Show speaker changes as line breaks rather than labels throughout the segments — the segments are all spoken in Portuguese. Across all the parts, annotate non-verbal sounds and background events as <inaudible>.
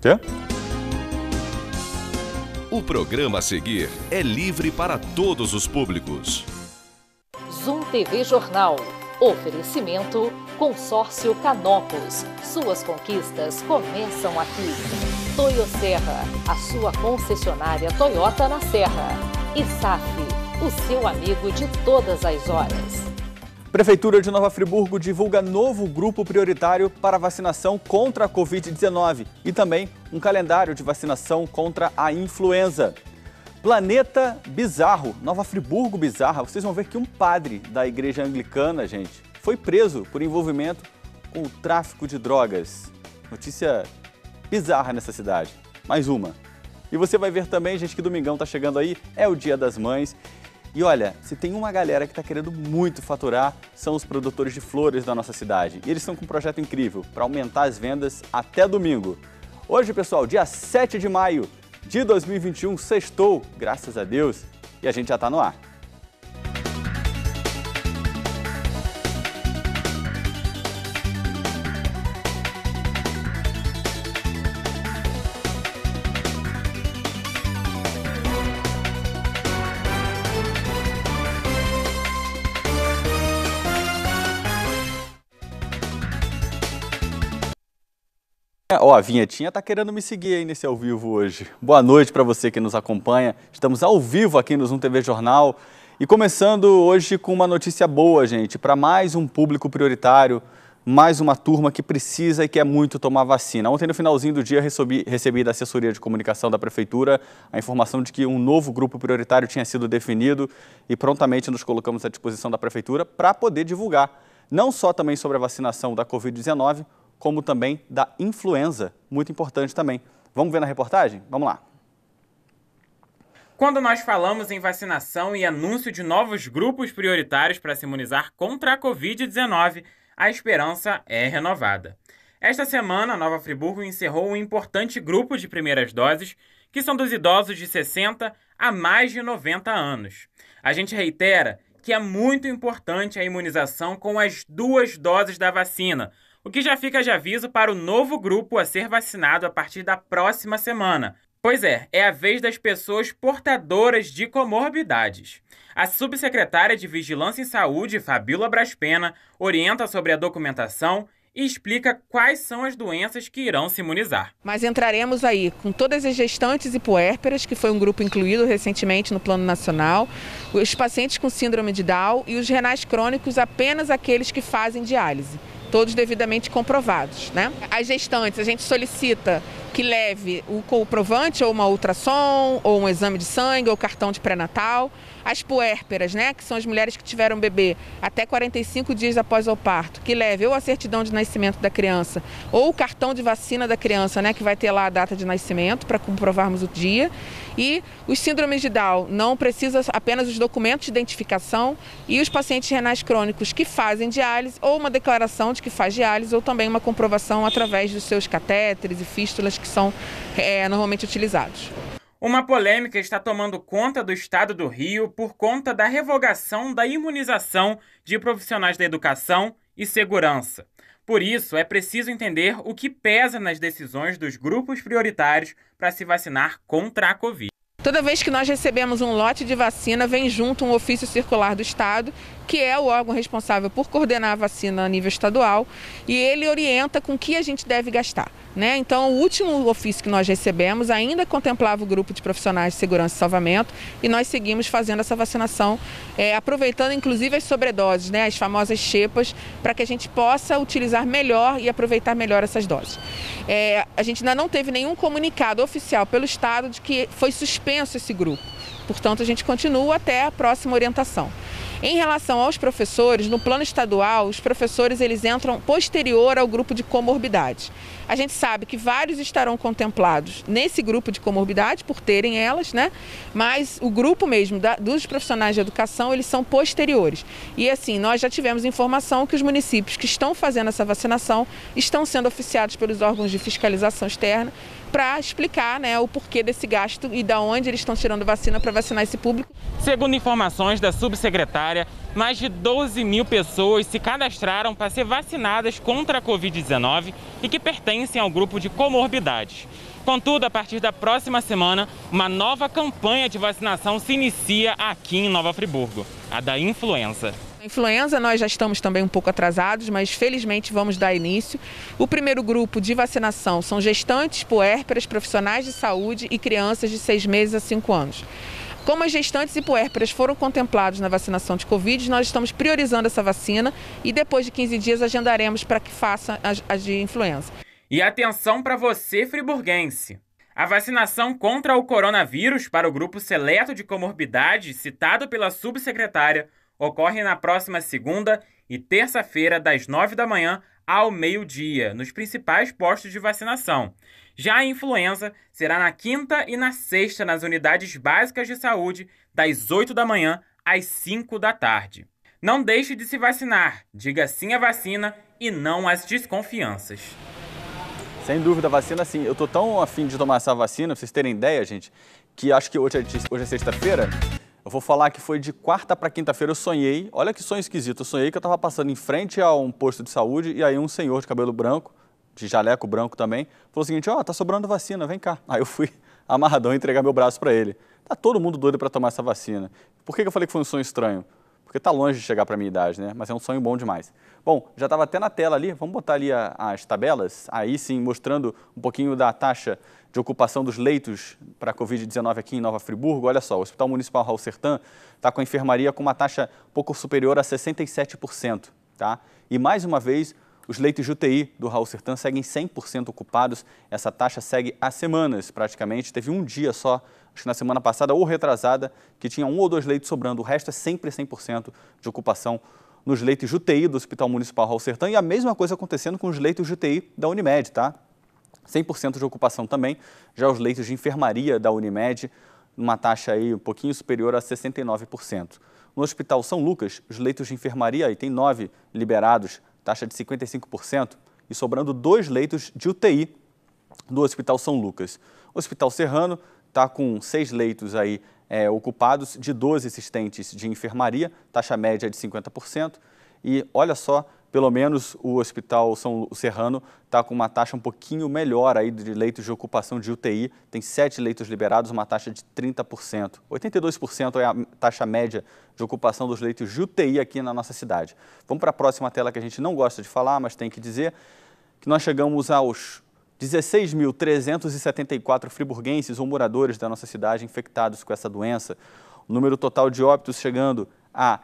Quê? O programa a seguir é livre para todos os públicos.
Zoom TV Jornal. Oferecimento Consórcio Canopus. Suas conquistas começam aqui. Toyo Serra, a sua concessionária Toyota na Serra. E SAF, o seu amigo de todas as horas.
Prefeitura de Nova Friburgo divulga novo grupo prioritário para vacinação contra a Covid-19 e também um calendário de vacinação contra a influenza. Planeta Bizarro, Nova Friburgo Bizarra. Vocês vão ver que um padre da igreja anglicana, gente, foi preso por envolvimento com o tráfico de drogas. Notícia bizarra nessa cidade. Mais uma. E você vai ver também, gente, que domingão está chegando aí, é o Dia das Mães. E olha, se tem uma galera que está querendo muito faturar, são os produtores de flores da nossa cidade. E eles estão com um projeto incrível para aumentar as vendas até domingo. Hoje, pessoal, dia 7 de maio de 2021, sextou, graças a Deus, e a gente já está no ar. a vinhetinha tá querendo me seguir aí nesse ao vivo hoje. Boa noite para você que nos acompanha. Estamos ao vivo aqui no Zoom TV Jornal e começando hoje com uma notícia boa, gente, para mais um público prioritário, mais uma turma que precisa e quer muito tomar vacina. Ontem, no finalzinho do dia, recebi, recebi da assessoria de comunicação da Prefeitura a informação de que um novo grupo prioritário tinha sido definido e prontamente nos colocamos à disposição da Prefeitura para poder divulgar não só também sobre a vacinação da Covid-19, como também da influenza, muito importante também. Vamos ver na reportagem? Vamos lá.
Quando nós falamos em vacinação e anúncio de novos grupos prioritários para se imunizar contra a Covid-19, a esperança é renovada. Esta semana, Nova Friburgo encerrou um importante grupo de primeiras doses, que são dos idosos de 60 a mais de 90 anos. A gente reitera que é muito importante a imunização com as duas doses da vacina, o que já fica de aviso para o novo grupo a ser vacinado a partir da próxima semana. Pois é, é a vez das pessoas portadoras de comorbidades. A subsecretária de Vigilância em Saúde, Fabíola Braspena, orienta sobre a documentação e explica quais são as doenças que irão se imunizar.
Mas entraremos aí com todas as gestantes e puérperas, que foi um grupo incluído recentemente no Plano Nacional, os pacientes com síndrome de Down e os renais crônicos, apenas aqueles que fazem diálise todos devidamente comprovados. Né? As gestantes, a gente solicita que leve o comprovante ou uma ultrassom, ou um exame de sangue, ou cartão de pré-natal. As puérperas, né, que são as mulheres que tiveram bebê até 45 dias após o parto, que leve ou a certidão de nascimento da criança ou o cartão de vacina da criança, né, que vai ter lá a data de nascimento para comprovarmos o dia. E os síndromes de Down, não precisa apenas os documentos de identificação e os pacientes renais crônicos que fazem diálise ou uma declaração de que faz diálise ou também uma comprovação através dos seus catéteres e fístulas que são é, normalmente utilizados.
Uma polêmica está tomando conta do estado do Rio por conta da revogação da imunização de profissionais da educação e segurança. Por isso, é preciso entender o que pesa nas decisões dos grupos prioritários para se vacinar contra a Covid.
Toda vez que nós recebemos um lote de vacina, vem junto um ofício circular do Estado que é o órgão responsável por coordenar a vacina a nível estadual, e ele orienta com que a gente deve gastar. Né? Então, o último ofício que nós recebemos ainda contemplava o grupo de profissionais de segurança e salvamento e nós seguimos fazendo essa vacinação, é, aproveitando inclusive as sobredoses, né, as famosas chepas, para que a gente possa utilizar melhor e aproveitar melhor essas doses. É, a gente ainda não teve nenhum comunicado oficial pelo Estado de que foi suspenso esse grupo. Portanto, a gente continua até a próxima orientação. Em relação aos professores, no plano estadual, os professores eles entram posterior ao grupo de comorbidade. A gente sabe que vários estarão contemplados nesse grupo de comorbidade por terem elas, né? Mas o grupo mesmo da, dos profissionais de educação, eles são posteriores. E assim, nós já tivemos informação que os municípios que estão fazendo essa vacinação estão sendo oficiados pelos órgãos de fiscalização externa para explicar né, o porquê desse gasto e da onde eles estão tirando vacina para vacinar esse público.
Segundo informações da subsecretária, mais de 12 mil pessoas se cadastraram para ser vacinadas contra a Covid-19 e que pertencem ao grupo de comorbidades. Contudo, a partir da próxima semana, uma nova campanha de vacinação se inicia aqui em Nova Friburgo, a da influenza.
Influenza, nós já estamos também um pouco atrasados, mas felizmente vamos dar início. O primeiro grupo de vacinação são gestantes, puérperas, profissionais de saúde e crianças de seis meses a cinco anos. Como as gestantes e puérperas foram contemplados na vacinação de Covid, nós estamos priorizando essa vacina e depois de 15 dias agendaremos para que faça as de influenza.
E atenção para você, friburguense! A vacinação contra o coronavírus para o grupo seleto de comorbidade citado pela subsecretária ocorre na próxima segunda e terça-feira, das 9 da manhã ao meio-dia, nos principais postos de vacinação. Já a influenza será na quinta e na sexta nas unidades básicas de saúde, das 8 da manhã às 5 da tarde. Não deixe de se vacinar, diga sim à vacina e não às desconfianças.
Sem dúvida, a vacina sim. Eu tô tão afim de tomar essa vacina, pra vocês terem ideia, gente, que acho que hoje é, hoje é sexta-feira. Eu vou falar que foi de quarta para quinta-feira, eu sonhei, olha que sonho esquisito, eu sonhei que eu estava passando em frente a um posto de saúde e aí um senhor de cabelo branco, de jaleco branco também, falou o seguinte, ó, oh, tá sobrando vacina, vem cá. Aí eu fui <laughs> amarradão entregar meu braço para ele. Tá todo mundo doido para tomar essa vacina. Por que, que eu falei que foi um sonho estranho? porque está longe de chegar para a minha idade, né? Mas é um sonho bom demais. Bom, já estava até na tela ali, vamos botar ali a, as tabelas, aí sim mostrando um pouquinho da taxa de ocupação dos leitos para a Covid-19 aqui em Nova Friburgo. Olha só, o Hospital Municipal Raul Sertã está com a enfermaria com uma taxa pouco superior a 67%, tá? E mais uma vez, os leitos de UTI do Raul Sertã seguem 100% ocupados. Essa taxa segue há semanas, praticamente. Teve um dia só acho que na semana passada ou retrasada, que tinha um ou dois leitos sobrando. O resto é sempre 100% de ocupação nos leitos de UTI do Hospital Municipal Raul Sertão e a mesma coisa acontecendo com os leitos de UTI da Unimed, tá? 100% de ocupação também, já os leitos de enfermaria da Unimed, uma taxa aí um pouquinho superior a 69%. No Hospital São Lucas, os leitos de enfermaria aí tem nove liberados, taxa de 55%, e sobrando dois leitos de UTI do Hospital São Lucas. Hospital Serrano, está com seis leitos aí é, ocupados de 12 assistentes de enfermaria, taxa média de 50%. E olha só, pelo menos o Hospital São Serrano está com uma taxa um pouquinho melhor aí de leitos de ocupação de UTI, tem sete leitos liberados, uma taxa de 30%. 82% é a taxa média de ocupação dos leitos de UTI aqui na nossa cidade. Vamos para a próxima tela que a gente não gosta de falar, mas tem que dizer que nós chegamos aos 16.374 friburguenses ou moradores da nossa cidade infectados com essa doença. O número total de óbitos chegando a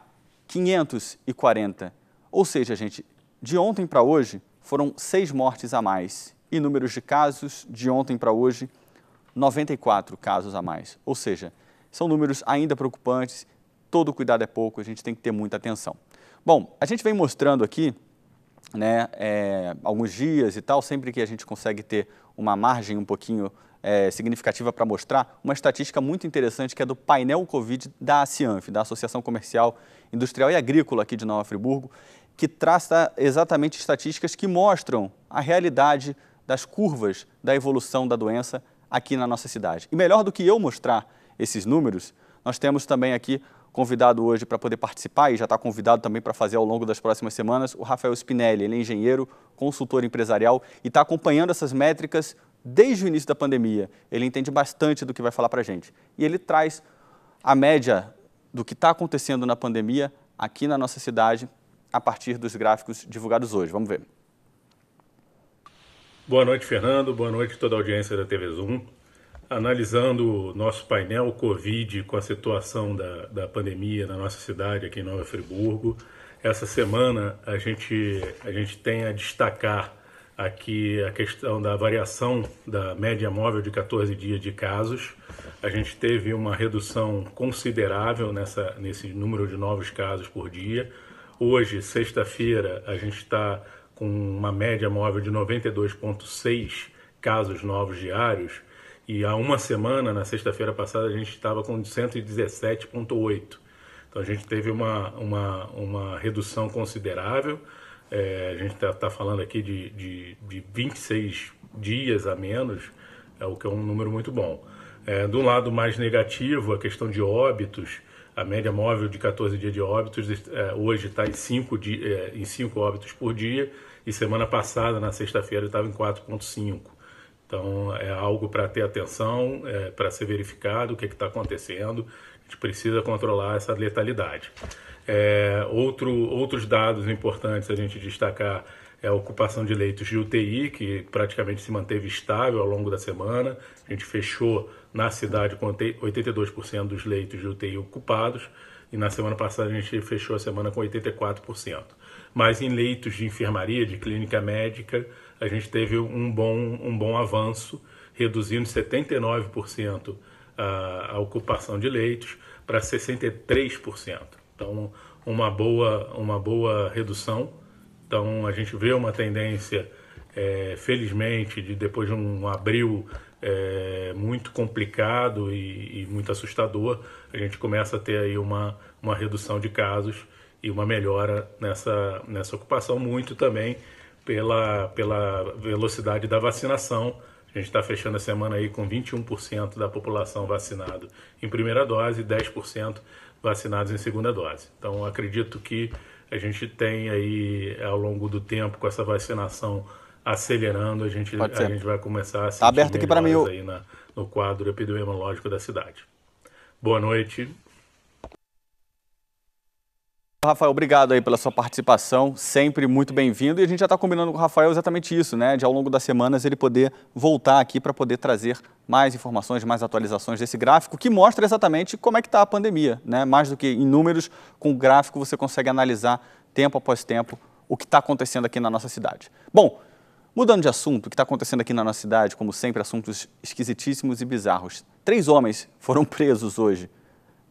540. Ou seja, gente, de ontem para hoje foram seis mortes a mais. E números de casos de ontem para hoje, 94 casos a mais. Ou seja, são números ainda preocupantes, todo cuidado é pouco, a gente tem que ter muita atenção. Bom, a gente vem mostrando aqui né, é, alguns dias e tal, sempre que a gente consegue ter uma margem um pouquinho é, significativa para mostrar, uma estatística muito interessante que é do painel Covid da ACIANF, da Associação Comercial, Industrial e Agrícola aqui de Nova Friburgo, que traça exatamente estatísticas que mostram a realidade das curvas da evolução da doença aqui na nossa cidade. E melhor do que eu mostrar esses números, nós temos também aqui convidado hoje para poder participar e já está convidado também para fazer ao longo das próximas semanas, o Rafael Spinelli. Ele é engenheiro, consultor empresarial e está acompanhando essas métricas desde o início da pandemia. Ele entende bastante do que vai falar para a gente. E ele traz a média do que está acontecendo na pandemia aqui na nossa cidade a partir dos gráficos divulgados hoje. Vamos ver.
Boa noite, Fernando. Boa noite toda a audiência da TV Zoom analisando o nosso painel Covid com a situação da, da pandemia na nossa cidade, aqui em Nova Friburgo. Essa semana a gente, a gente tem a destacar aqui a questão da variação da média móvel de 14 dias de casos. A gente teve uma redução considerável nessa, nesse número de novos casos por dia. Hoje, sexta-feira, a gente está com uma média móvel de 92,6 casos novos diários e há uma semana, na sexta-feira passada, a gente estava com 117,8. Então a gente teve uma, uma, uma redução considerável. É, a gente está tá falando aqui de, de, de 26 dias a menos, é o que é um número muito bom. É, do lado mais negativo, a questão de óbitos, a média móvel de 14 dias de óbitos é, hoje está em 5 é, em cinco óbitos por dia e semana passada, na sexta-feira, estava em 4,5. Então é algo para ter atenção, é, para ser verificado o que é está acontecendo. A gente precisa controlar essa letalidade. É, outro, outros dados importantes a gente destacar é a ocupação de leitos de UTI, que praticamente se manteve estável ao longo da semana. A gente fechou na cidade com 82% dos leitos de UTI ocupados e na semana passada a gente fechou a semana com 84%. Mas em leitos de enfermaria, de clínica médica, a gente teve um bom, um bom avanço, reduzindo 79% a, a ocupação de leitos para 63%. Então, uma boa, uma boa redução. Então, a gente vê uma tendência, é, felizmente, de depois de um abril é, muito complicado e, e, muito assustador, a gente começa a ter aí uma, uma redução de casos e uma melhora nessa, nessa ocupação, muito também pela, pela velocidade da vacinação. A gente está fechando a semana aí com 21% da população vacinado em primeira dose e 10% vacinados em segunda dose. Então, acredito que a gente tem aí, ao longo do tempo, com essa vacinação acelerando, a gente, a gente vai começar a tá sentir tá aberto aqui para mim aí na, no quadro epidemiológico da cidade. Boa noite.
Rafael, obrigado aí pela sua participação, sempre muito bem-vindo. E a gente já está combinando com o Rafael exatamente isso, né? De ao longo das semanas ele poder voltar aqui para poder trazer mais informações, mais atualizações desse gráfico, que mostra exatamente como é que está a pandemia, né? Mais do que em números, com o gráfico você consegue analisar tempo após tempo o que está acontecendo aqui na nossa cidade. Bom, mudando de assunto, o que está acontecendo aqui na nossa cidade, como sempre, assuntos esquisitíssimos e bizarros. Três homens foram <laughs> presos hoje,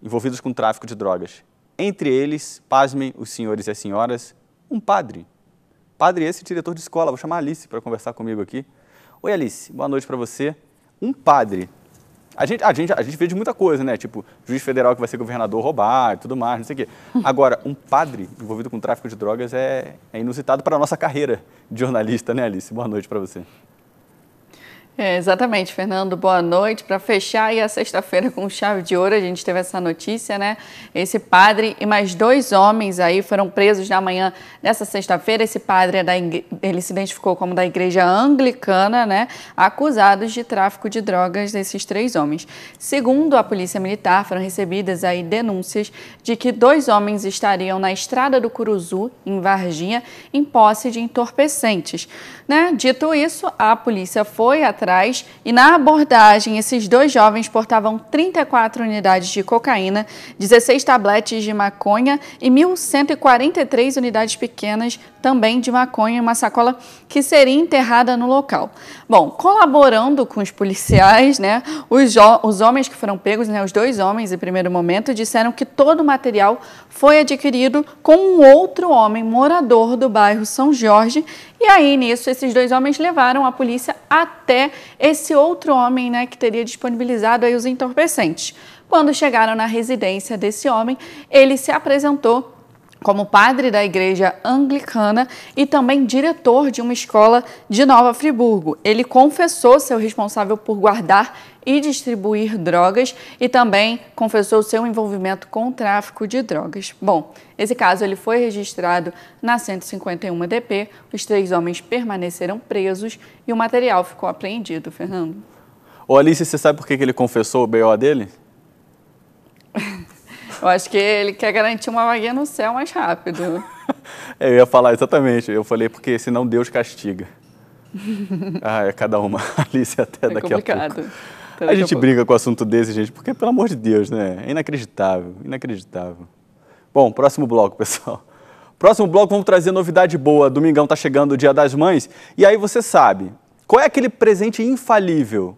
envolvidos com tráfico de drogas. Entre eles, pasmem os senhores e as senhoras, um padre. Padre esse, diretor de escola. Vou chamar a Alice para conversar comigo aqui. Oi, Alice. Boa noite para você. Um padre. A gente, a, gente, a gente vê de muita coisa, né? Tipo, juiz federal que vai ser governador roubar e tudo mais, não sei o quê. Agora, um padre envolvido com tráfico de drogas é, é inusitado para a nossa carreira de jornalista, né, Alice? Boa noite para você.
É, exatamente, Fernando. Boa noite. Para fechar e a sexta-feira com chave de ouro, a gente teve essa notícia, né? Esse padre e mais dois homens aí foram presos na manhã dessa sexta-feira. Esse padre é da ele se identificou como da igreja anglicana, né? Acusados de tráfico de drogas desses três homens. Segundo a polícia militar, foram recebidas aí denúncias de que dois homens estariam na estrada do Curuzu, em Varginha, em posse de entorpecentes. Né? Dito isso, a polícia foi atrás atrás e na abordagem esses dois jovens portavam 34 unidades de cocaína, 16 tabletes de maconha e 1.143 unidades pequenas também de maconha em uma sacola que seria enterrada no local. Bom, colaborando com os policiais, né, os, os homens que foram pegos, né, os dois homens em primeiro momento, disseram que todo o material foi adquirido com um outro homem morador do bairro São Jorge. E aí, nisso, esses dois homens levaram a polícia até esse outro homem né, que teria disponibilizado aí os entorpecentes. Quando chegaram na residência desse homem, ele se apresentou como padre da igreja anglicana e também diretor de uma escola de Nova Friburgo. Ele confessou ser o responsável por guardar e distribuir drogas e também confessou seu envolvimento com o tráfico de drogas. Bom, esse caso ele foi registrado na 151 DP, os três homens permaneceram presos e o material ficou apreendido, Fernando.
Ô Alice, você sabe por que ele confessou o BO dele?
Eu acho que ele quer garantir uma vaguinha no céu mais rápido. <laughs>
É, eu ia falar exatamente. Eu falei porque senão Deus castiga. <laughs> ah, é cada uma. <laughs> Alice até é daqui complicado. a
pouco. Até a gente briga
com o assunto desse, gente, porque pelo amor de Deus, né? É inacreditável, inacreditável. Bom, próximo bloco, pessoal. Próximo bloco vamos trazer novidade boa. Domingão tá chegando o Dia das Mães. E aí você sabe, qual é aquele presente infalível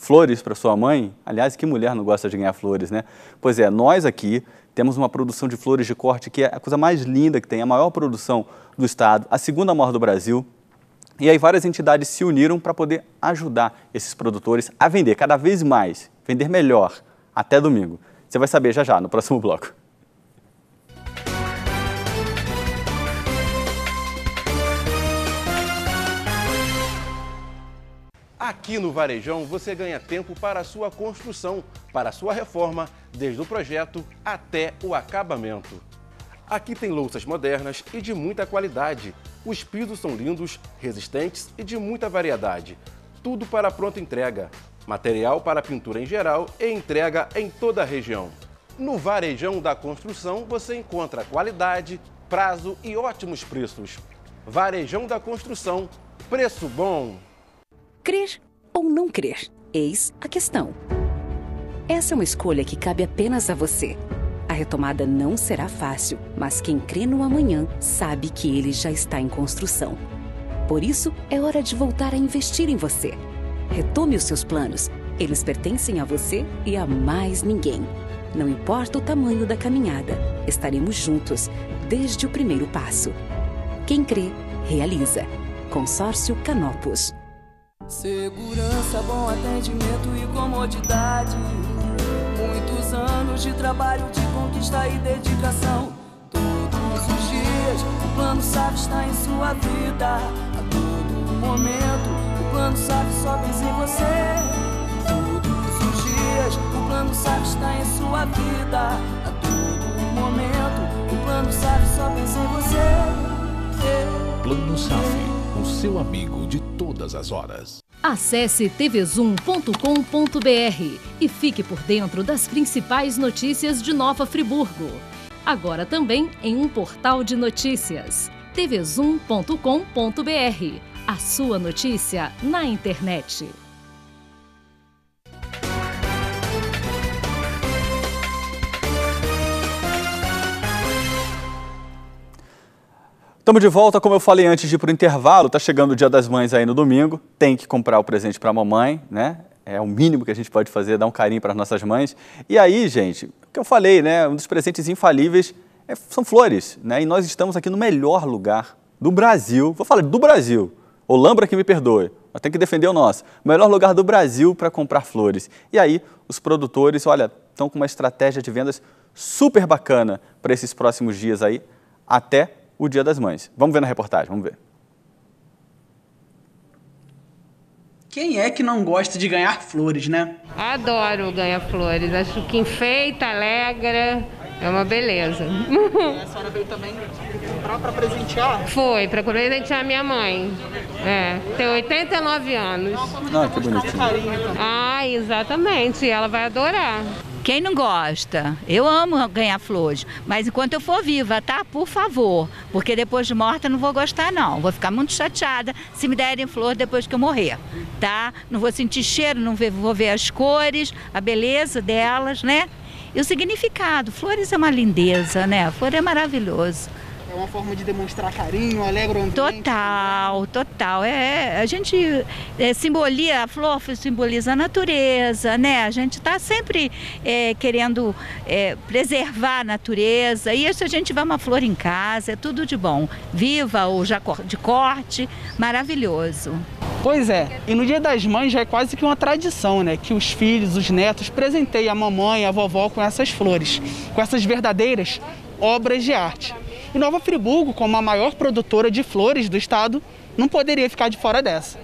flores para sua mãe. Aliás, que mulher não gosta de ganhar flores, né? Pois é, nós aqui temos uma produção de flores de corte que é a coisa mais linda que tem, a maior produção do estado, a segunda maior do Brasil. E aí várias entidades se uniram para poder ajudar esses produtores a vender cada vez mais, vender melhor, até domingo. Você vai saber já já no próximo <laughs> bloco.
Aqui no Varejão você ganha tempo para a sua construção, para a sua reforma, desde o projeto até o acabamento. Aqui tem louças modernas e de muita qualidade. Os pisos são lindos, resistentes e de muita variedade. Tudo para pronta entrega. Material para pintura em geral e entrega em toda a região. No Varejão da Construção você encontra qualidade, prazo e ótimos preços. Varejão da Construção, preço bom! Crer ou não crer?
Eis a questão. Essa é uma escolha que cabe apenas a você. A retomada não será fácil, mas quem crê no amanhã sabe que ele já está em construção. Por isso, é hora de voltar a investir em você. Retome os seus planos. Eles pertencem a você e a mais ninguém. Não importa o tamanho da caminhada, estaremos juntos desde o primeiro passo. Quem crê, realiza. Consórcio Canopus.
Segurança, bom atendimento e comodidade. Muitos anos de trabalho, de conquista e dedicação. Todos os dias, o plano SAF está em sua vida. A todo momento, o plano SAF só pensa em você. Todos os dias, o plano SAF está em sua vida. A todo momento, o plano SAF só pensa em você.
Plano SAF, o seu amigo de todas as horas.
Acesse tvzoom.com.br e fique por dentro das principais notícias de Nova Friburgo. Agora também em um portal de notícias. tvzoom.com.br. A sua notícia na internet.
Estamos de volta, como eu falei antes de ir para o intervalo, está chegando o Dia das Mães aí no domingo, tem que comprar o presente para a mamãe, né? É o mínimo que a gente pode fazer, dar um carinho para as nossas mães. E aí, gente, o que eu falei, né? Um dos presentes infalíveis é, são flores, né? E nós estamos aqui no melhor lugar do Brasil, vou falar do Brasil, o Lambra que me perdoe, mas tem que defender o nosso. O melhor lugar do Brasil para comprar flores. E aí, os produtores, olha, estão com uma estratégia de vendas super bacana para esses próximos dias aí, até o Dia das Mães. Vamos ver na reportagem, vamos ver.
Quem é que não gosta de ganhar flores, né?
Adoro ganhar flores. Acho que enfeita, alegra. É uma beleza. E
a senhora veio também comprar para presentear?
Foi, para presentear minha mãe. É, tem 89 anos. Ah, que bonitinho. Então. Ah, exatamente. Ela vai adorar. Quem não gosta? Eu amo ganhar
flores, mas enquanto eu for viva, tá? Por favor, porque depois de morta não vou gostar não.
Vou ficar muito chateada se me derem flor depois que eu morrer, tá? Não vou sentir cheiro, não
vou ver as cores, a beleza delas, né? E o significado. Flores é uma lindeza, né? A flor é maravilhoso.
É uma forma de demonstrar carinho, alegra o ambiente.
Total, total. É, é a gente é, simboliza, a flor simboliza a
natureza, né? A gente está sempre é, querendo é, preservar a
natureza. E isso a gente vai uma flor em casa, é tudo de bom. Viva ou já de corte, maravilhoso. Pois é, e no Dia das Mães já é quase que uma tradição, né? Que os filhos, os netos presenteiam a mamãe, a vovó com essas flores, com essas verdadeiras obras de arte. E Nova Friburgo, como a maior produtora de flores do estado, não poderia ficar de fora dessa.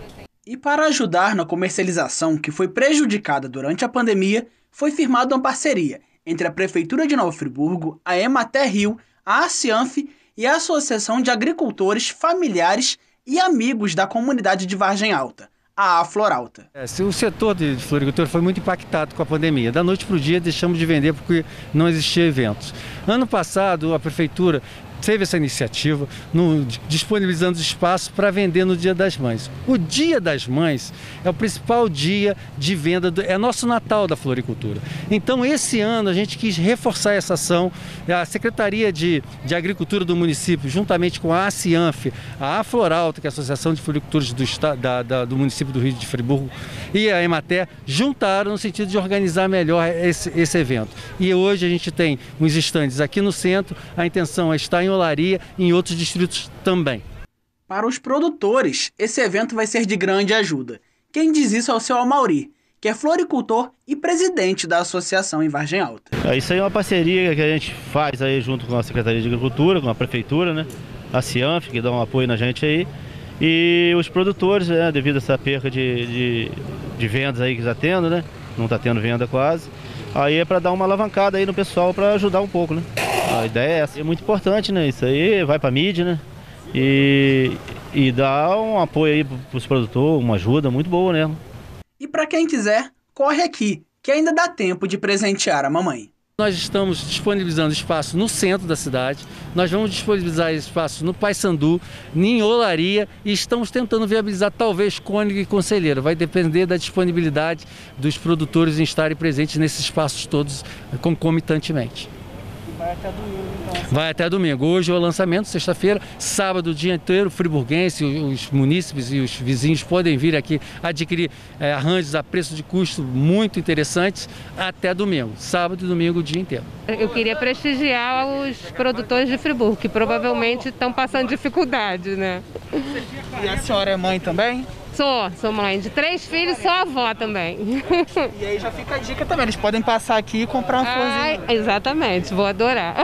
E para ajudar na comercialização que foi prejudicada durante a pandemia, foi firmada uma parceria entre a Prefeitura de Nova Friburgo, a Emater Rio, a Acianf e a Associação de Agricultores Familiares e Amigos da Comunidade de Vargem Alta a Floralta. É, o setor de
floricultura foi muito impactado com a pandemia. Da noite para o dia deixamos de vender porque não existia eventos. Ano passado a prefeitura teve essa iniciativa, no, disponibilizando espaço para vender no Dia das Mães. O Dia das Mães é o principal dia de venda, do, é nosso Natal da floricultura. Então, esse ano a gente quis reforçar essa ação. A Secretaria de, de Agricultura do município, juntamente com a ACIANF, a Afloralto, que é a Associação de Floricultores do, da, da, do município do Rio de Friburgo, e a Emater, juntaram no sentido de organizar melhor esse, esse evento. E hoje a gente tem uns estandes aqui no centro, a intenção é estar em em Olaria e em outros distritos também.
Para os produtores, esse evento vai ser de grande ajuda. Quem diz isso é o seu Amauri, que é floricultor e presidente da associação em Vargem Alta.
É, isso aí é uma parceria que a gente faz aí junto com a Secretaria de Agricultura, com a Prefeitura, né? a CIANF, que dá um apoio na gente aí, e os produtores, né? devido a essa perca de, de, de vendas aí que está tendo, né? não está tendo venda quase, Aí é para dar uma alavancada aí no pessoal para ajudar um pouco, né? A ideia é essa. É muito importante, né? Isso aí vai para mídia, né? E, e dá um apoio aí para os produtores, uma ajuda muito boa, né?
E para quem quiser, corre aqui, que ainda dá tempo de presentear a mamãe. Nós estamos disponibilizando
espaço no centro da cidade, nós vamos disponibilizar espaço no Paysandu, em Olaria e estamos tentando viabilizar talvez Cônigo e Conselheiro. Vai depender da disponibilidade dos produtores em estarem presentes nesses espaços todos concomitantemente.
Vai até domingo,
então. Vai até domingo. Hoje é o lançamento, sexta-feira, sábado o dia inteiro, friburguense, os munícipes e os vizinhos podem vir aqui adquirir é, arranjos a preço de custo muito interessantes até domingo. Sábado e domingo o dia inteiro.
Eu queria prestigiar os produtores de Friburgo, que provavelmente estão passando dificuldade, né? E a senhora é mãe também? Sou, sou mãe de três filhos, sou avó também.
E aí já fica a dica também, eles podem passar aqui e comprar um florzinha. exatamente, vou adorar.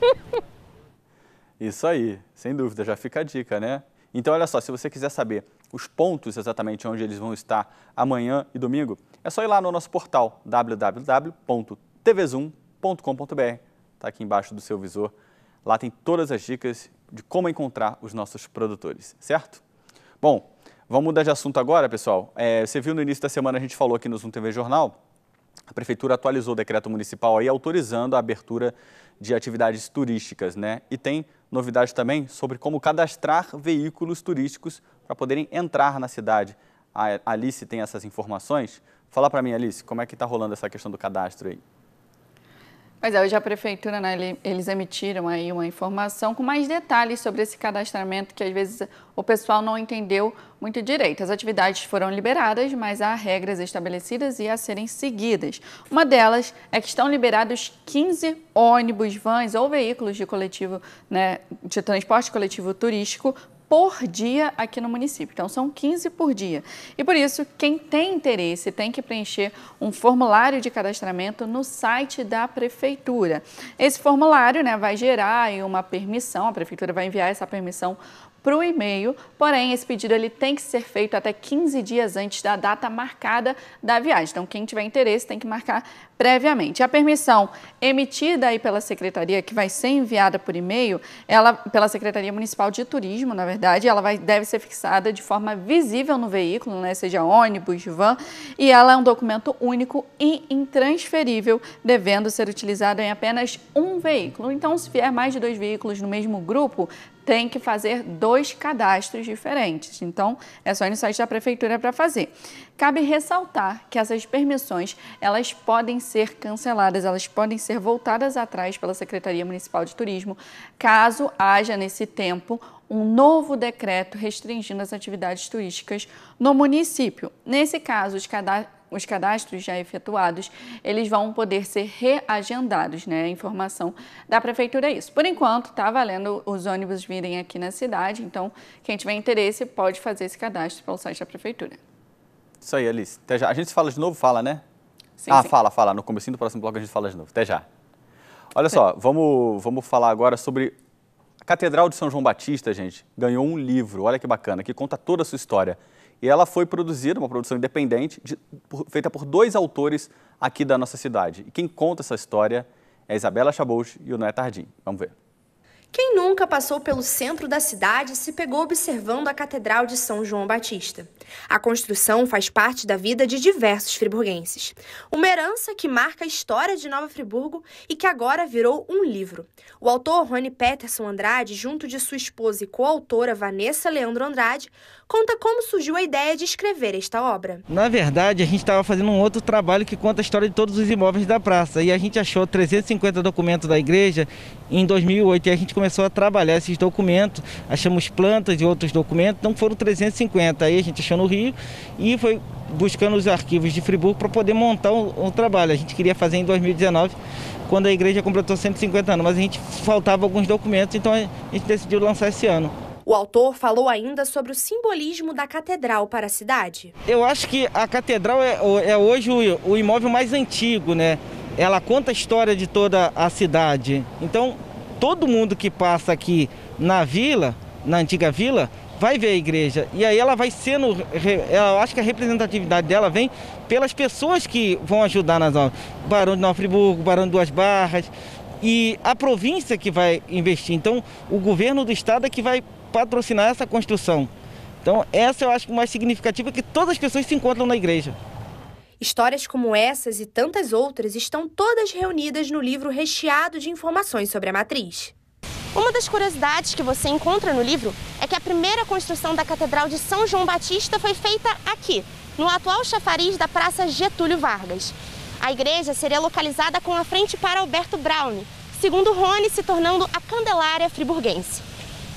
<laughs> Isso aí, sem dúvida, já fica a dica, né? Então, olha só, se você quiser saber os pontos exatamente onde eles vão estar amanhã e domingo, é só ir lá no nosso portal www.tvzoom.com.br. Está aqui embaixo do seu visor. Lá tem todas as dicas de como encontrar os nossos produtores, certo? Bom, Vamos mudar de assunto agora, pessoal. É, você viu no início da semana, a gente falou aqui no Zoom TV Jornal, a Prefeitura atualizou o decreto municipal aí autorizando a abertura de atividades turísticas, né? E tem novidade também sobre como cadastrar veículos turísticos para poderem entrar na cidade. A Alice tem essas informações. Fala para mim, Alice, como é que está rolando essa questão do cadastro aí?
Mas é, hoje a prefeitura, né, eles emitiram aí uma informação com mais detalhes sobre esse cadastramento que às vezes o pessoal não entendeu muito direito. As atividades foram liberadas, mas há regras estabelecidas e a serem seguidas. Uma delas é que estão liberados 15 ônibus, vans ou veículos de coletivo, né, de transporte coletivo turístico por dia aqui no município. Então, são 15 por dia. E por isso, quem tem interesse tem que preencher um formulário de cadastramento no site da Prefeitura. Esse formulário né, vai gerar uma permissão, a Prefeitura vai enviar essa permissão para o e-mail, porém esse pedido ele tem que ser feito até 15 dias antes da data marcada da viagem. Então quem tiver interesse tem que marcar previamente. A permissão emitida aí pela secretaria que vai ser enviada por e-mail, ela pela Secretaria Municipal de Turismo, na verdade, ela vai deve ser fixada de forma visível no veículo, né, seja ônibus, van, e ela é um documento único e intransferível, devendo ser utilizado em apenas um veículo. Então se vier mais de dois veículos no mesmo grupo, tem que fazer dois cadastros diferentes. Então, é só ir no site da prefeitura para fazer. Cabe ressaltar que essas permissões, elas podem ser canceladas, elas podem ser voltadas atrás pela Secretaria Municipal de Turismo, caso haja nesse tempo um novo decreto restringindo as atividades turísticas no município. Nesse caso, os cadastros os cadastros já efetuados, eles vão poder ser reagendados, né? A informação da prefeitura é isso. Por enquanto, tá valendo os ônibus virem aqui na cidade, então quem tiver interesse pode fazer esse cadastro pelo site da prefeitura.
Isso aí, Alice. Até já. A gente fala de novo, fala, né? Sim, ah, sim. fala, fala. No começo do próximo bloco a gente fala de novo. Até já. Olha só, vamos, vamos falar agora sobre a Catedral de São João Batista, gente. Ganhou um livro, olha que bacana, que conta toda a sua história. E ela foi produzida, uma produção independente, de, por, feita por dois autores aqui da nossa cidade. E quem conta essa história é a Isabela Chabouch e o Noé Tardim. Vamos ver.
Quem nunca passou pelo centro da cidade se pegou observando a Catedral de São João Batista. A construção faz parte da vida de diversos friburguenses. Uma herança que marca a história de Nova Friburgo e que agora virou um livro. O autor Rony Peterson Andrade, junto de sua esposa e coautora Vanessa Leandro Andrade, conta como surgiu a ideia de escrever esta obra.
Na verdade, a gente estava fazendo um outro trabalho que conta a história de todos os imóveis da praça. E a gente achou 350 documentos da igreja em 2008. E a gente começou a trabalhar esses documentos. Achamos plantas e outros documentos. Então foram 350. Aí a gente achou no Rio e foi buscando os arquivos de Friburgo para poder montar um, um trabalho. A gente queria fazer em 2019 quando a igreja completou 150 anos, mas a gente faltava alguns documentos, então a gente decidiu lançar esse ano.
O autor falou ainda sobre o simbolismo da catedral para a cidade.
Eu acho que a catedral é, é hoje o, o imóvel mais antigo, né? Ela conta a história de toda a cidade. Então, todo mundo que passa aqui na vila, na antiga vila, vai ver a igreja. E aí ela vai sendo. Eu acho que a representatividade dela vem pelas pessoas que vão ajudar nas obras. Barão de Nofriburgo, Friburgo, Barão de Duas Barras. E a província que vai investir. Então, o governo do estado é que vai patrocinar essa construção. Então, essa eu acho que é mais significativa que todas as pessoas se encontram na igreja.
Histórias como essas e tantas outras estão todas reunidas no livro recheado de informações sobre a matriz. Uma das curiosidades que você encontra no livro é que a primeira construção da Catedral de São João Batista foi feita aqui, no atual chafariz da Praça Getúlio Vargas. A igreja seria localizada com a frente para Alberto Brown, segundo Rony se tornando a Candelária Friburguense.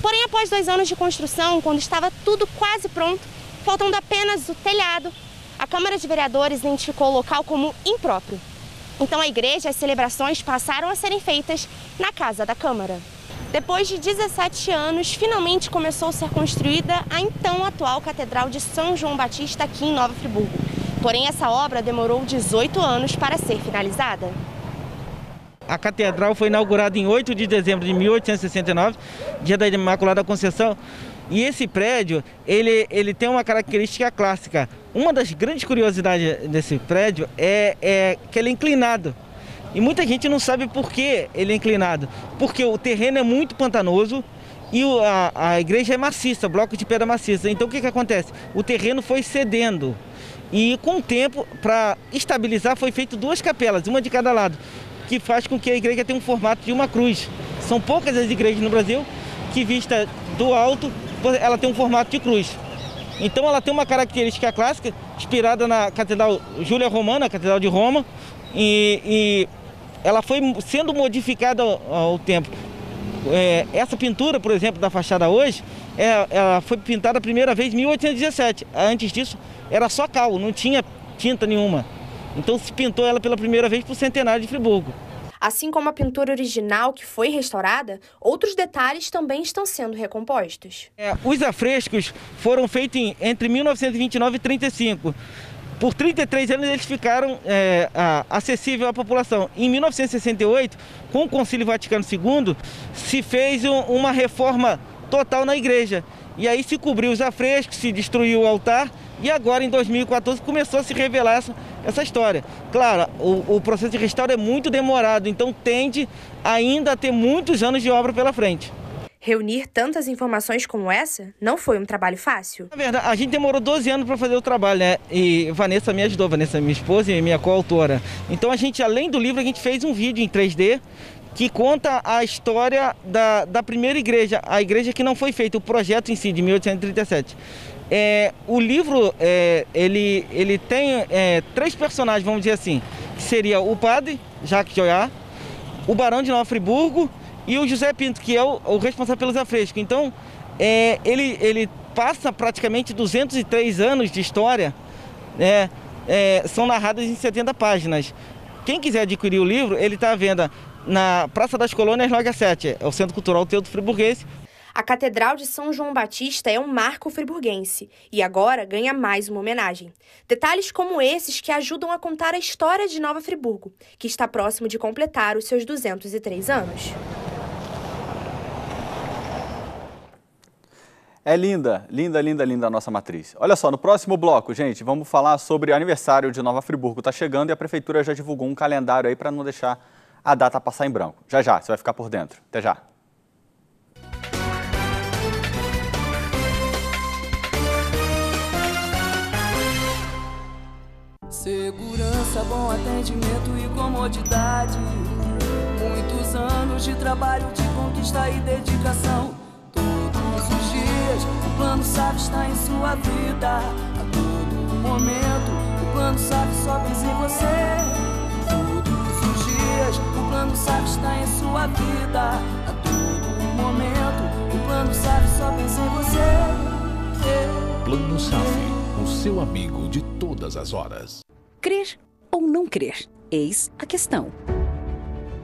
Porém, após dois anos de construção, quando estava tudo quase pronto, faltando apenas o telhado, a Câmara de Vereadores identificou o local como impróprio. Então, a igreja e as celebrações passaram a serem feitas na casa da Câmara. Depois de 17 anos, finalmente começou a ser construída a então atual Catedral de São João Batista aqui em Nova Friburgo. Porém, essa obra demorou 18 anos para ser finalizada.
A catedral foi inaugurada em 8 de dezembro de 1869, dia da Imaculada Conceição. E esse prédio, ele, ele tem uma característica clássica. Uma das grandes curiosidades desse prédio é, é que ele é inclinado. E muita gente não sabe por que ele é inclinado. Porque o terreno é muito pantanoso, e a, a, igreja é maciça, bloco de pedra maciça. Então o que, que acontece? O terreno foi cedendo. E com o tempo, para estabilizar, foi feito duas capelas, uma de cada lado que faz com que a igreja tenha um formato de uma cruz. São poucas as igrejas no Brasil que, vista do alto, ela tem um formato de cruz. Então ela tem uma característica clássica, inspirada na Catedral Júlia Romana, a Catedral de Roma, e, e ela foi sendo modificada ao, ao tempo. É, essa pintura, por exemplo, da fachada hoje, é, ela foi pintada a primeira vez em 1817. Antes disso, era só cal, não tinha tinta nenhuma. Então se pintou ela pela primeira vez para o centenário de Friburgo.
Assim como a pintura original que foi restaurada, outros detalhes também estão sendo recompostos.
É, os afrescos foram feitos em, entre 1929 e 35. Por 33 anos eles ficaram é, acessíveis à população. Em 1968, com o Concílio Vaticano II, se fez um, uma reforma total na igreja. E aí se cobriu os afrescos, se destruiu o altar e agora, em 2014, começou a se revelar essa, essa história. Claro, o, o, processo de restauro é muito demorado, então tende ainda a ter muitos anos de obra pela frente. Reunir tantas informações como essa não foi um trabalho fácil. Na verdade, a gente demorou 12 anos para fazer o trabalho, né? E Vanessa me ajudou, Vanessa, minha esposa e minha coautora. Então a gente, além do livro, a gente fez um vídeo em 3D que conta a história da, da primeira igreja, a igreja que não foi feita, o projeto em si, de 1837. É, o livro é, ele, ele tem é, três personagens, vamos dizer assim, que seria o padre Jacques Joyat, o barão de Nova Friburgo e o José Pinto, que é o, o responsável pelos afrescos. Então, é, ele, ele passa praticamente 203 anos de história, né, é, são narradas em 70 páginas. Quem quiser adquirir o livro, ele está à venda na Praça das Colônias, loja 7, é o Centro Cultural Teudo Friburguense,
a Catedral de São João Batista é um marco friburguense e agora ganha mais uma homenagem. Detalhes como esses que ajudam a contar a história de Nova Friburgo, que está próximo de completar os seus 203 anos.
É linda, linda, linda, linda a nossa matriz. Olha só, no próximo bloco, gente, vamos falar sobre o aniversário de Nova Friburgo. Está chegando e a prefeitura já divulgou um calendário aí para não deixar a data passar em branco. Já já, você vai ficar por dentro. Até já.
Segurança, bom atendimento e comodidade. Muitos anos de trabalho, de conquista e dedicação. Todos os dias, o plano SAF está em sua vida. A todo momento, o plano SAF só pensa em você. Todos os dias, o plano SAF está em sua vida. A todo momento, o plano SAF só pensa em você.
Plano SAF, o seu amigo de todas as horas.
Crer ou não crer? Eis a questão.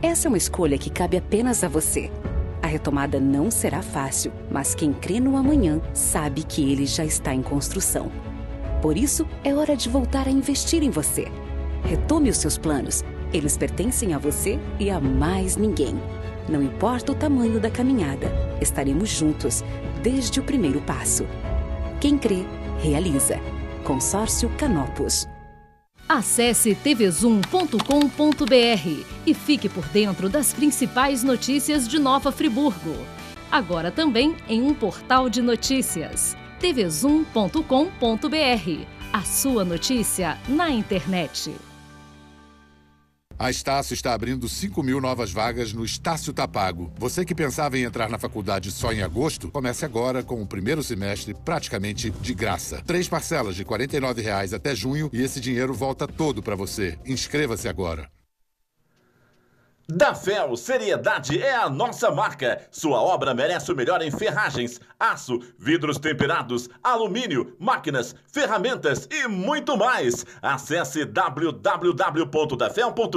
Essa é uma escolha que cabe apenas a você. A retomada não será fácil, mas quem crê no amanhã sabe que ele já está em construção. Por isso, é hora de voltar a investir em você. Retome os seus planos. Eles pertencem a você e a mais ninguém. Não importa o tamanho da caminhada, estaremos juntos desde o primeiro passo. Quem crê, realiza. Consórcio Canopus. Acesse tvzoom.com.br e fique por dentro das principais notícias de Nova Friburgo. Agora também em um portal de notícias. tvzoom.com.br. A sua notícia na internet.
A Estácio está abrindo 5 mil novas vagas no Estácio Tapago. Você que pensava em entrar na faculdade só em agosto, comece agora com o primeiro semestre praticamente de graça. Três parcelas de R$ reais até junho e esse dinheiro volta todo para você. Inscreva-se agora. Da Fel, seriedade é a nossa marca. Sua obra merece o melhor em ferragens, aço, vidros temperados, alumínio, máquinas, ferramentas e muito mais. Acesse www.dafel.com.br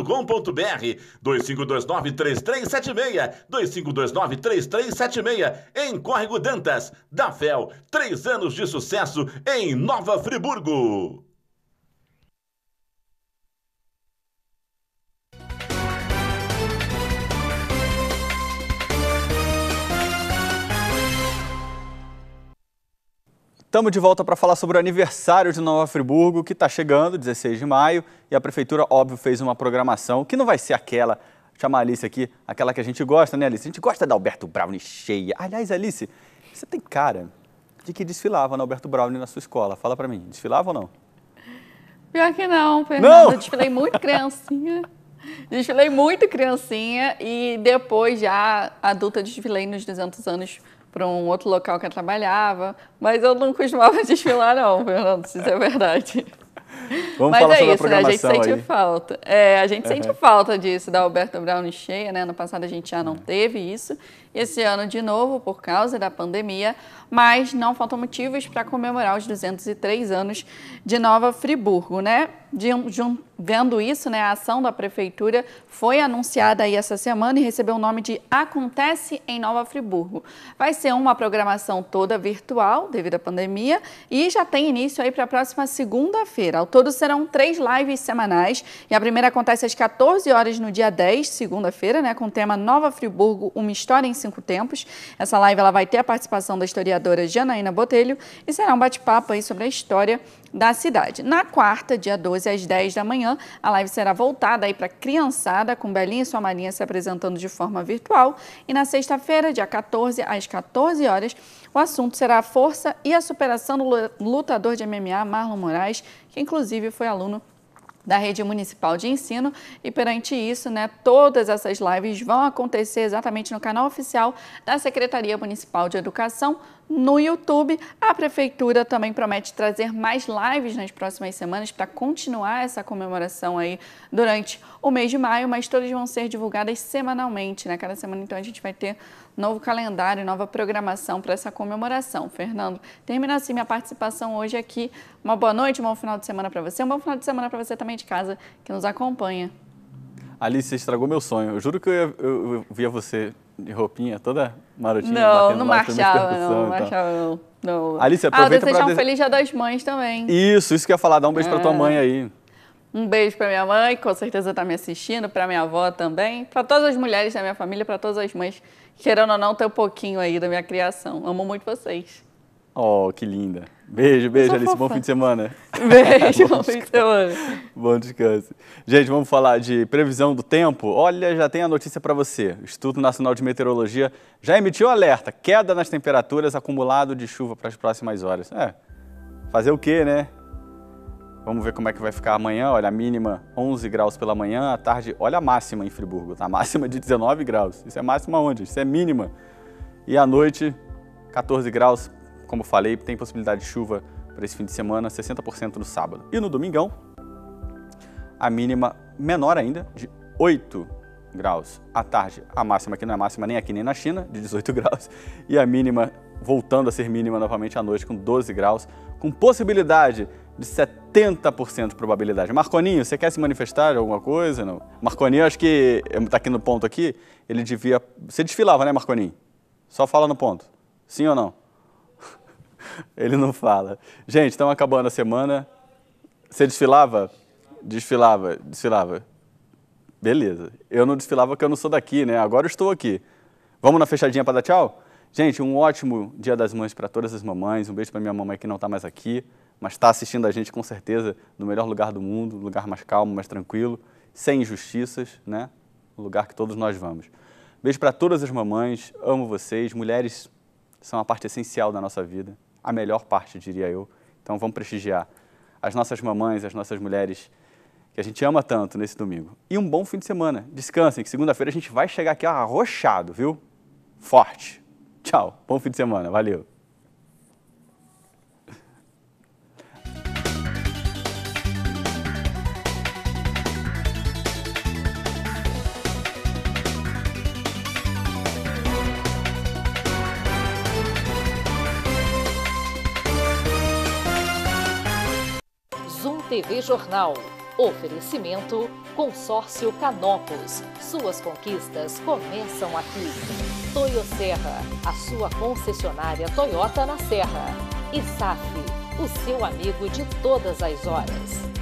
2529-3376 2529-3376 em Córrego Dantas. Da Fel, três anos de sucesso em Nova Friburgo.
Estamos de volta para falar sobre o aniversário de Nova Friburgo, que está chegando, 16 de maio, e a prefeitura, óbvio, fez uma programação que não vai ser aquela, chamar a Alice aqui, aquela que a gente gosta, né, Alice? A gente gosta da Alberto Brown cheia. Aliás, Alice, você tem cara de que desfilava na Alberto Brown na sua escola. Fala para mim, desfilava ou não?
Pior que não, Fernanda. Não! Eu desfilei muito criancinha. <laughs> desfilei muito criancinha e depois já adulta desfilei nos 200 anos para um outro local que eu trabalhava, mas eu não costumava <laughs> desfilar não, Fernando, se isso é verdade.
<laughs> Vamos mas falar é sobre isso, a né? A gente sente aí.
falta. É, a gente uhum. sente falta disso da Alberto Brown cheia, né? Ano passado a gente já não uhum. teve isso esse ano de novo por causa da pandemia, mas não faltam motivos para comemorar os 203 anos de Nova Friburgo, né? De, de, vendo isso, né, a ação da prefeitura foi anunciada aí essa semana e recebeu o nome de Acontece em Nova Friburgo. Vai ser uma programação toda virtual devido à pandemia e já tem início aí para a próxima segunda-feira. Ao todo serão três lives semanais e a primeira acontece às 14 horas no dia 10, segunda-feira, né, com o tema Nova Friburgo, uma história em Cinco Tempos. Essa live ela vai ter a participação da historiadora Janaína Botelho e será um bate-papo aí sobre a história da cidade. Na quarta, dia 12, às 10 da manhã, a live será voltada aí para a criançada, com Belinha e sua Marinha se apresentando de forma virtual. E na sexta-feira, dia 14, às 14 horas, o assunto será a força e a superação do lutador de MMA, Marlon Moraes, que inclusive foi aluno da rede municipal de ensino e perante isso, né, todas essas lives vão acontecer exatamente no canal oficial da Secretaria Municipal de Educação no YouTube. A prefeitura também promete trazer mais lives nas próximas semanas para continuar essa comemoração aí durante o mês de maio, mas todas vão ser divulgadas semanalmente, né? Cada semana então a gente vai ter novo calendário, nova programação para essa comemoração. Fernando, termina assim minha participação hoje aqui. Uma boa noite, um bom final de semana para você, um bom final de semana para você também de casa que nos acompanha.
Alice, você estragou meu sonho. Eu juro que eu, ia, eu, eu via você de roupinha toda marotinha. Não, não marchava, não, então. marchava,
não. não. Alice, ah, aproveita ah, desejar um feliz dia das mães também.
Isso, isso que eu ia falar. Dá um beijo é. pra tua ah. mãe aí.
Um beijo para minha mãe, que com certeza está me assistindo, para minha avó também, para todas as mulheres da minha família, para todas as mães Querendo ou não, tem um pouquinho aí da minha criação. Amo muito vocês.
Oh, que linda. Beijo, beijo, Alice. Fofa. Bom fim de semana. <laughs> Beijo, <laughs> bom, fim de semana. Bom descanso. Gente, vamos falar de previsão do tempo? Olha, já tem a notícia para você. O Instituto Nacional de Meteorologia já emitiu alerta. Queda nas temperaturas, acumulado de chuva para as próximas horas. É, fazer o quê, né? Vamos ver como é que vai ficar amanhã. Olha, a mínima 11 graus pela manhã, à tarde, olha a máxima em Friburgo, tá? A máxima de 19 graus. Isso é máxima onde? Isso é mínima. E à noite, 14 graus, como falei, tem possibilidade de chuva para esse fim de semana, 60% no sábado. E no domingão, a mínima menor ainda, de 8 graus à tarde. A máxima que não é máxima nem aqui nem na China, de 18 <laughs> graus. E a mínima voltando a ser mínima novamente à noite, com 12 graus, com possibilidade de 70% de probabilidade. Marconinho, você quer se manifestar de alguma coisa? Não. Marconinho, acho que está aqui no ponto aqui, ele devia... Você desfilava, né, Marconinho? Só fala no ponto. Sim ou não? <laughs> ele não fala. Gente, estamos acabando a semana. Você desfilava? Desfilava, desfilava. Beleza. Eu não desfilava porque eu não sou daqui, né? Agora eu estou aqui. Vamos na fechadinha para dar tchau? Gente, um ótimo Dia das Mães para todas as mamães. Um beijo para minha mamãe que não está mais aqui mas está assistindo a gente com certeza no melhor lugar do mundo, lugar mais calmo, mais tranquilo, sem injustiças, né? O lugar que todos nós vamos. Beijo para todas as mamães, amo vocês. Mulheres são a parte essencial da nossa vida, a melhor parte, diria eu. Então vamos prestigiar as nossas mamães, as nossas mulheres que a gente ama tanto nesse domingo. E um bom fim de semana. Descansem, que segunda-feira a gente vai chegar aqui arrochado, viu? Forte. Tchau. Bom fim de semana. Valeu.
TV Jornal. Oferecimento Consórcio Canopus. Suas conquistas começam aqui. Toyo Serra, a sua concessionária Toyota na Serra. E SAF, o seu amigo de todas as horas.